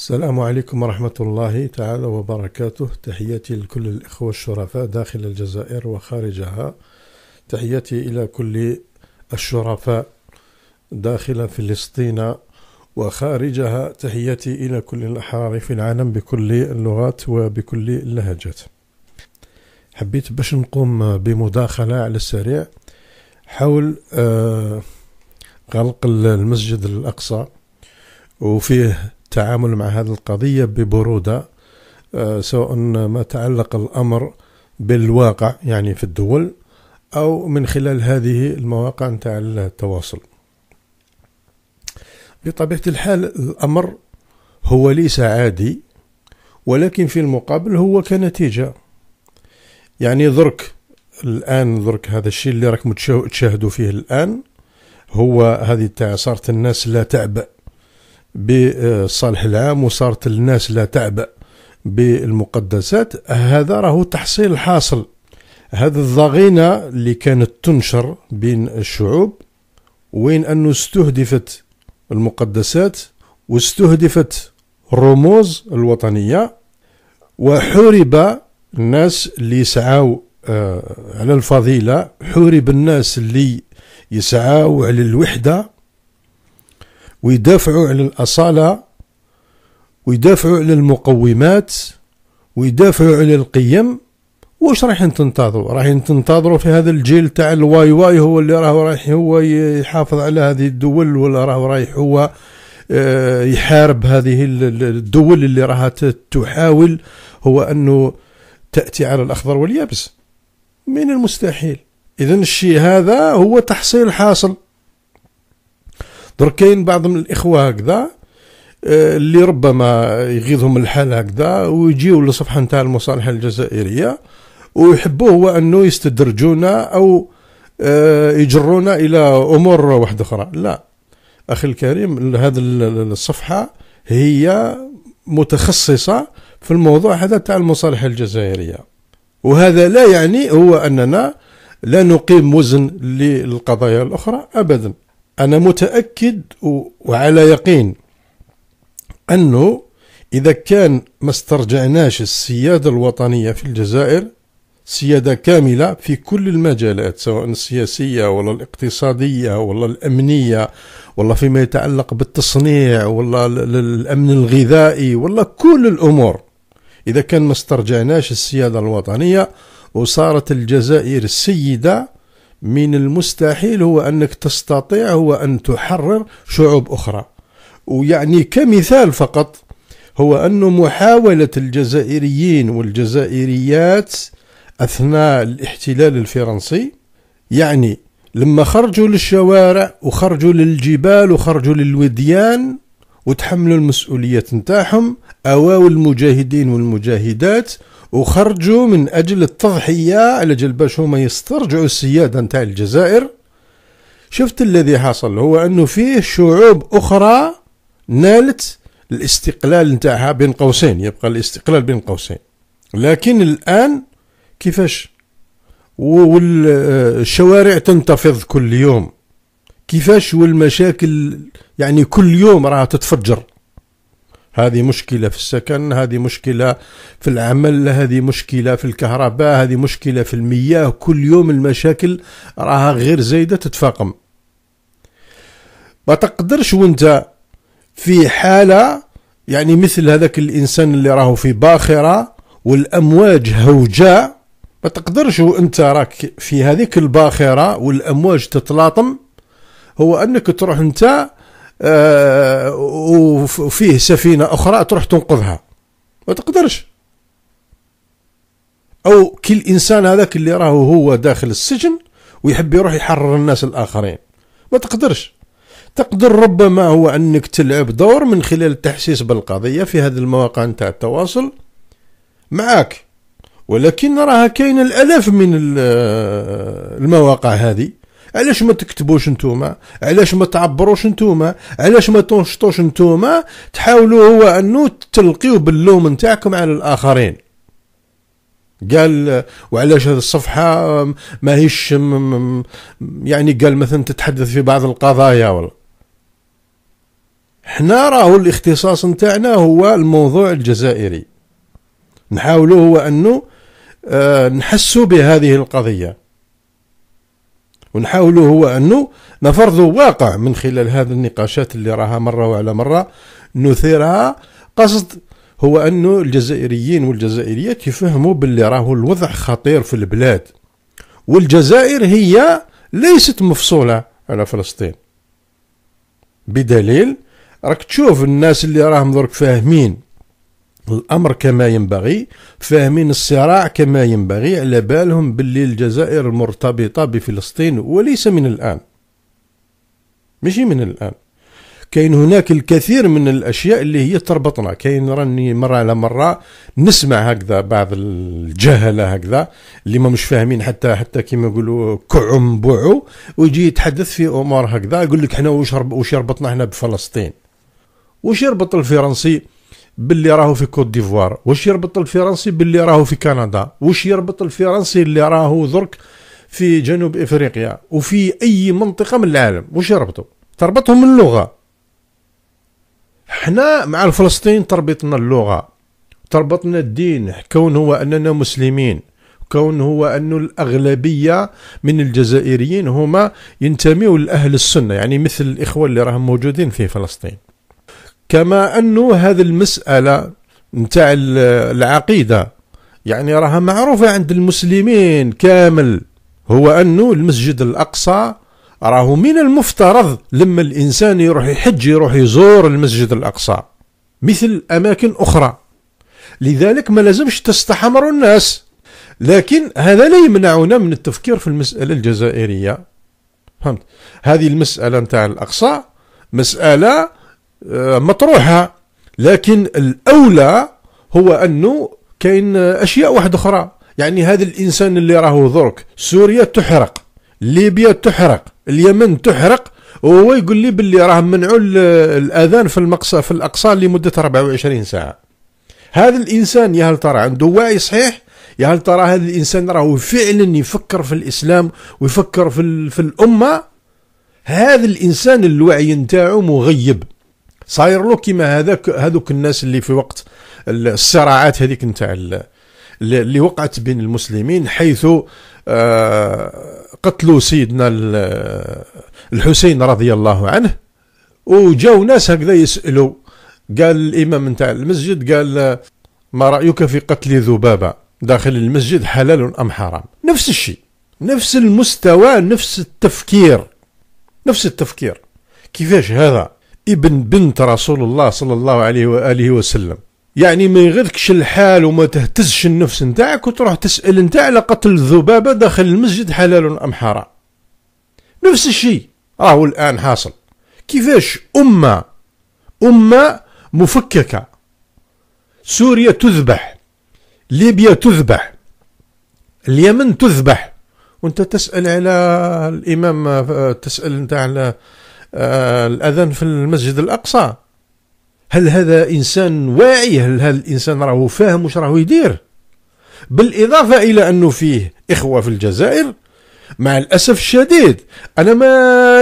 السلام عليكم ورحمة الله تعالى وبركاته تحياتي لكل الإخوة الشرفاء داخل الجزائر وخارجها تحياتي إلى كل الشرفاء داخل فلسطين وخارجها تحياتي إلى كل الأحرار في العالم بكل اللغات وبكل اللهجات حبيت باش نقوم بمداخلة على السريع حول آه، غلق المسجد الأقصى وفيه التعامل مع هذه القضية ببرودة آه، سواء ما تعلق الأمر بالواقع يعني في الدول أو من خلال هذه المواقع نتاع التواصل بطبيعة الحال الأمر هو ليس عادي ولكن في المقابل هو كنتيجة يعني ذرك الآن ذرك هذا الشيء اللي راكم تشاهدوا فيه الآن هو هذه تاع صارت الناس لا تعبأ بالصالح العام وصارت الناس لا تعبأ بالمقدسات هذا راهو تحصيل حاصل هذا الضغينة اللي كانت تنشر بين الشعوب وين أنه استهدفت المقدسات واستهدفت الرموز الوطنية وحورب الناس اللي يسعوا آه، على الفضيلة حورب الناس اللي يسعوا على الوحدة ويدافعوا على الأصالة ويدافعوا على المقومات ويدافعوا على القيم واش رايحين تنتظروا رايحين تنتظروا في هذا الجيل تاع الواي واي هو اللي راه رايح هو يحافظ على هذه الدول ولا راه رايح هو آه، يحارب هذه الدول اللي راها تحاول هو انه تاتي على الاخضر واليابس من المستحيل اذا الشيء هذا هو تحصيل حاصل درك كاين بعض من الاخوه هكذا آه، اللي ربما يغيظهم الحال هكذا ويجيو للصفحه نتاع المصالحه الجزائريه ويحبوا هو انه يستدرجونا او آه، يجرونا الى امور واحده اخرى لا اخي الكريم هذه الصفحه هي متخصصه في الموضوع هذا تاع المصالح الجزائريه وهذا لا يعني هو اننا لا نقيم وزن للقضايا الاخرى ابدا أنا متأكد وعلى يقين أنه إذا كان ما استرجعناش السيادة الوطنية في الجزائر سيادة كاملة في كل المجالات سواء السياسية ولا الاقتصادية ولا الأمنية ولا فيما يتعلق بالتصنيع ولا الأمن الغذائي ولا كل الأمور إذا كان ما استرجعناش السيادة الوطنية وصارت الجزائر السيدة من المستحيل هو أنك تستطيع هو أن تحرر شعوب أخرى ويعني كمثال فقط هو أن محاولة الجزائريين والجزائريات أثناء الاحتلال الفرنسي يعني لما خرجوا للشوارع وخرجوا للجبال وخرجوا للوديان وتحملوا المسؤولية نتاعهم أواو المجاهدين والمجاهدات وخرجوا من أجل التضحية على جل باش هما يسترجعوا السيادة نتاع الجزائر شفت الذي حصل هو أنه فيه شعوب أخرى نالت الاستقلال نتاعها بين قوسين يبقى الاستقلال بين قوسين لكن الآن كيفاش والشوارع تنتفض كل يوم كيفاش والمشاكل يعني كل يوم راها تتفجر هذه مشكلة في السكن هذه مشكلة في العمل هذه مشكلة في الكهرباء هذه مشكلة في المياه كل يوم المشاكل راها غير زايدة تتفاقم ما تقدرش وانت في حالة يعني مثل هذاك الإنسان اللي راهو في باخرة والأمواج هوجاء ما تقدرش وانت راك في هذيك الباخرة والأمواج تتلاطم هو أنك تروح انت آه، وفيه سفينه اخرى تروح تنقذها ما تقدرش او كل انسان هذاك اللي راهو هو داخل السجن ويحب يروح يحرر الناس الاخرين ما تقدرش تقدر ربما هو انك تلعب دور من خلال التحسيس بالقضيه في هذه المواقع نتاع التواصل معاك ولكن راها كاين الالاف من المواقع هذه علاش ما تكتبوش نتوما علاش ما تعبروش نتوما علاش ما تنشطوش نتوما تحاولوا هو انه تلقيو باللوم نتاعكم على الاخرين قال وعلاش هذه الصفحة ماهيش يعني قال مثلا تتحدث في بعض القضايا ولا حنا راهو الاختصاص نتاعنا هو الموضوع الجزائري نحاولوا هو انه آه، نحسوا بهذه القضيه ونحاولوا هو انه نفرضوا واقع من خلال هذه النقاشات اللي راها مره وعلى مره نثيرها قصد هو انه الجزائريين والجزائريات يفهموا باللي راهو الوضع خطير في البلاد والجزائر هي ليست مفصوله على فلسطين بدليل راك تشوف الناس اللي راهم درك فاهمين الامر كما ينبغي فاهمين الصراع كما ينبغي على بالهم باللي الجزائر مرتبطه بفلسطين وليس من الان ماشي من الان كاين هناك الكثير من الاشياء اللي هي تربطنا كاين راني مره على مره نسمع هكذا بعض الجهله هكذا اللي ما مش فاهمين حتى حتى كيما يقولوا كعم بوعو ويجي يتحدث في امور هكذا يقول لك حنا واش يربطنا ربطنا حنا بفلسطين واش يربط الفرنسي باللي راهو في كوت ديفوار واش يربط الفرنسي باللي راهو في كندا واش يربط الفرنسي اللي راهو درك في جنوب افريقيا وفي اي منطقه من العالم واش يربطوا تربطهم اللغه حنا مع الفلسطين تربطنا اللغه تربطنا الدين كون هو اننا مسلمين كون هو أن الأغلبية من الجزائريين هما ينتميوا لأهل السنة يعني مثل الإخوة اللي راهم موجودين في فلسطين كما انه هذه المساله نتاع العقيده يعني راها معروفه عند المسلمين كامل هو انه المسجد الاقصى راه من المفترض لما الانسان يروح يحج يروح يزور المسجد الاقصى مثل اماكن اخرى لذلك ما لازمش تستحمر الناس لكن هذا لا يمنعنا من التفكير في المساله الجزائريه فهمت هذه المساله نتاع الاقصى مساله آه، مطروحه لكن الاولى هو انه كاين اشياء واحده اخرى يعني هذا الانسان اللي راهو درك سوريا تحرق ليبيا تحرق اليمن تحرق وهو يقول لي باللي راه منعوا الاذان في المقصى في الاقصى لمده 24 ساعه هذا الانسان يا هل ترى عنده وعي صحيح يا هل ترى هذا الانسان راهو فعلا يفكر في الاسلام ويفكر في, في الامه هذا الانسان الوعي نتاعو مغيب صاير له كيما هذاك هذوك الناس اللي في وقت الصراعات هذيك نتاع اللي وقعت بين المسلمين حيث آه، قتلوا سيدنا الحسين رضي الله عنه وجاو ناس هكذا يسالوا قال الامام نتاع المسجد قال ما رايك في قتل ذبابه داخل المسجد حلال ام حرام نفس الشيء نفس المستوى نفس التفكير نفس التفكير كيفاش هذا ابن بنت رسول الله صلى الله عليه وآله وسلم يعني ما يغذكش الحال وما تهتزش النفس نتاعك وتروح تسأل نتاع على قتل الذبابة داخل المسجد حلال أم حرام نفس الشيء راهو الآن حاصل كيفاش أمة أمة مفككة سوريا تذبح ليبيا تذبح اليمن تذبح وانت تسأل على الإمام تسأل انت على آه، الاذان في المسجد الاقصى هل هذا انسان واعي هل هذا الانسان راهو فاهم واش راهو يدير بالاضافه الى انه فيه اخوه في الجزائر مع الاسف الشديد انا ما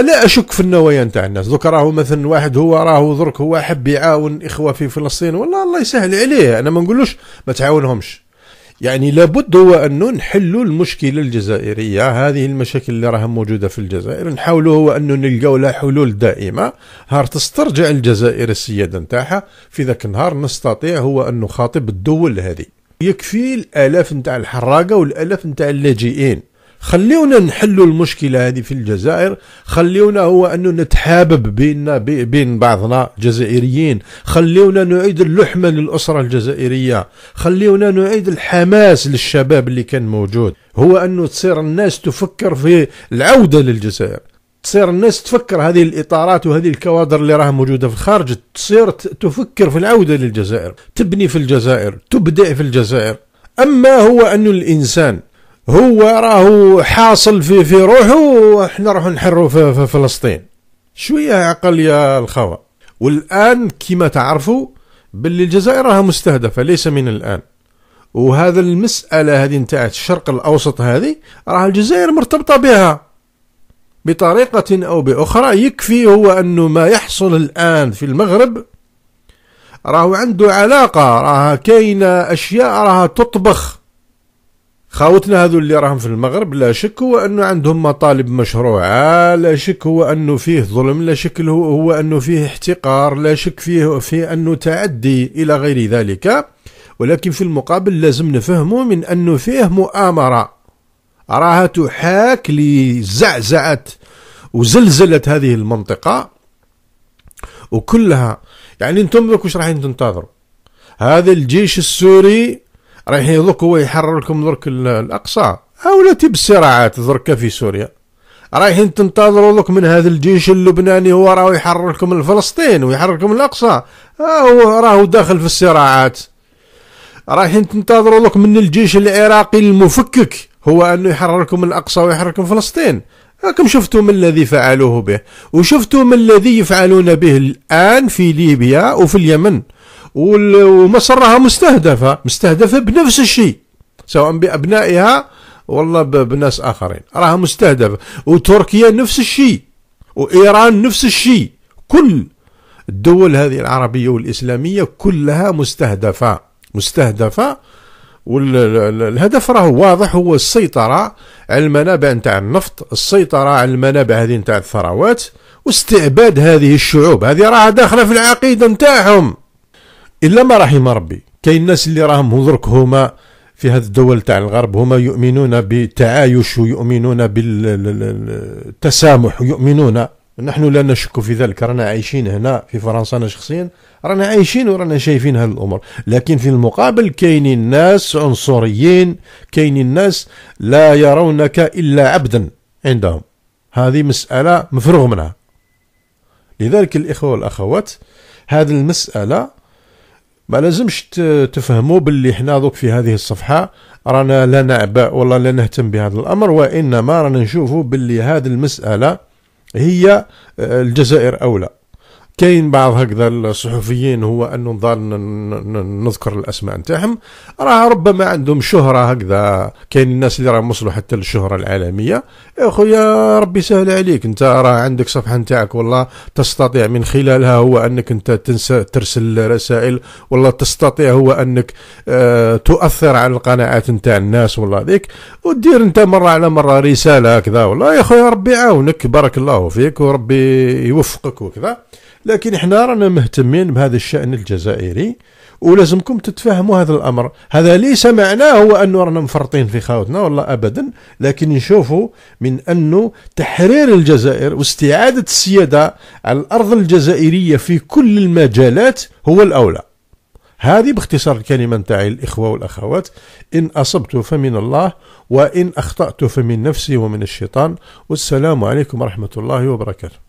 لا اشك في النوايا نتاع الناس دوك راهو مثلا واحد هو راهو درك هو حب يعاون اخوه في فلسطين والله الله يسهل عليه انا ما نقولوش ما تعاونهمش يعني لابد هو أنه نحلوا المشكلة الجزائرية هذه المشاكل اللي راها موجودة في الجزائر نحاولوا هو أنه نلقاو لها حلول دائمة هار تسترجع الجزائر السيادة نتاعها في ذاك النهار نستطيع هو أن نخاطب الدول هذه يكفي الآلاف نتاع الحراقة والآلاف نتاع اللاجئين خليونا نحلوا المشكله هذه في الجزائر خليونا هو انه نتحابب بيننا بين بعضنا الجزائريين خليونا نعيد اللحمه للاسره الجزائريه خليونا نعيد الحماس للشباب اللي كان موجود هو انه تصير الناس تفكر في العوده للجزائر تصير الناس تفكر هذه الاطارات وهذه الكوادر اللي راها موجوده في الخارج تصير تفكر في العوده للجزائر تبني في الجزائر تبدع في الجزائر اما هو انه الانسان هو راهو حاصل في في روحه وحنا راح نحروا في, في فلسطين شويه عقل يا الخوا والان كما تعرفوا باللي الجزائر راها مستهدفه ليس من الان وهذا المساله هذه نتاع الشرق الاوسط هذه راه الجزائر مرتبطه بها بطريقه او باخرى يكفي هو انه ما يحصل الان في المغرب راهو عنده علاقه راها كاينه اشياء راها تطبخ خاوتنا هذو اللي راهم في المغرب لا شك هو انه عندهم مطالب مشروعه لا شك هو انه فيه ظلم لا شك هو, انه فيه احتقار لا شك فيه في انه تعدي الى غير ذلك ولكن في المقابل لازم نفهمه من انه فيه مؤامره راها تحاك لزعزعه وزلزلت هذه المنطقه وكلها يعني انتم واش رايحين تنتظروا هذا الجيش السوري رايحين درك هو يحرر لكم درك الاقصى هاولاتي بالصراعات درك في سوريا رايحين تنتظروا لك من هذا الجيش اللبناني هو راه يحرر لكم فلسطين ويحرر لكم الاقصى هو راهو داخل في الصراعات رايحين تنتظروا لك من الجيش العراقي المفكك هو انه يحرر لكم الاقصى ويحرر لكم فلسطين راكم شفتوا من الذي فعلوه به وشفتوا من الذي يفعلون به الان في ليبيا وفي اليمن ومصر راها مستهدفة مستهدفة بنفس الشيء سواء بأبنائها والله بناس آخرين راها مستهدفة وتركيا نفس الشيء وإيران نفس الشيء كل الدول هذه العربية والإسلامية كلها مستهدفة مستهدفة والهدف راه واضح هو السيطرة على المنابع نتاع النفط السيطرة على المنابع هذه نتاع الثروات واستعباد هذه الشعوب هذه راها داخلة في العقيدة نتاعهم الا ما رحم ربي كاين الناس اللي راهم درك هما في هذه الدول تاع الغرب هما يؤمنون بالتعايش ويؤمنون بالتسامح ويؤمنون نحن لا نشك في ذلك رانا عايشين هنا في فرنسا انا شخصيا رانا عايشين ورانا شايفين هذه الامور لكن في المقابل كاينين ناس عنصريين كاينين ناس لا يرونك الا عبدا عندهم هذه مساله مفروغ منها لذلك الاخوه والاخوات هذه المساله ما لازمش تفهموا باللي حنا دوك في هذه الصفحه رانا لا نعبأ ولا لا نهتم بهذا الامر وانما رانا نشوفوا باللي هذه المساله هي آه، الجزائر اولى كاين بعض هكذا الصحفيين هو انه نضال نذكر الاسماء نتاعهم راه ربما عندهم شهره هكذا كاين الناس اللي راهم وصلوا حتى للشهره العالميه يا خويا ربي سهل عليك انت راه عندك صفحه نتاعك والله تستطيع من خلالها هو انك انت تنسى ترسل رسائل والله تستطيع هو انك اه تؤثر على القناعات نتاع الناس والله ذيك ودير انت مره على مره رساله هكذا والله يا خويا ربي يعاونك بارك الله فيك وربي يوفقك وكذا لكن احنا رانا مهتمين بهذا الشأن الجزائري ولازمكم تتفهموا هذا الامر هذا ليس معناه هو انه رانا مفرطين في خاوتنا والله ابدا لكن نشوفوا من انه تحرير الجزائر واستعاده السياده على الارض الجزائريه في كل المجالات هو الاولى هذه باختصار الكلمه نتاعي الاخوه والاخوات ان اصبت فمن الله وان اخطات فمن نفسي ومن الشيطان والسلام عليكم ورحمه الله وبركاته